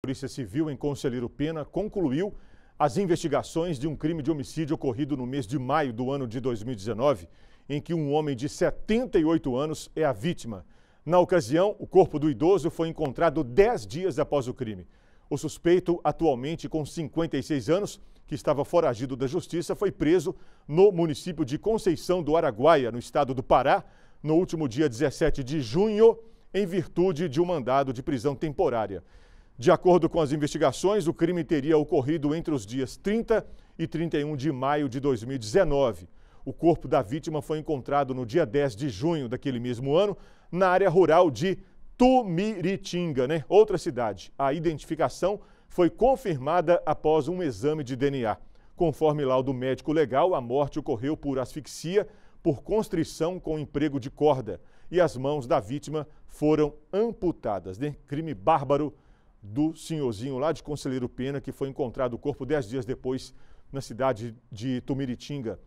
A Polícia Civil em Conselheiro Pena concluiu as investigações de um crime de homicídio ocorrido no mês de maio do ano de 2019, em que um homem de 78 anos é a vítima. Na ocasião, o corpo do idoso foi encontrado 10 dias após o crime. O suspeito, atualmente com 56 anos, que estava foragido da justiça, foi preso no município de Conceição do Araguaia, no estado do Pará, no último dia 17 de junho, em virtude de um mandado de prisão temporária. De acordo com as investigações, o crime teria ocorrido entre os dias 30 e 31 de maio de 2019. O corpo da vítima foi encontrado no dia 10 de junho daquele mesmo ano, na área rural de Tumiritinga, né? outra cidade. A identificação foi confirmada após um exame de DNA. Conforme laudo médico legal, a morte ocorreu por asfixia, por constrição com emprego de corda, e as mãos da vítima foram amputadas. Né? Crime bárbaro do senhorzinho lá de Conselheiro Pena, que foi encontrado o corpo dez dias depois na cidade de Tumiritinga.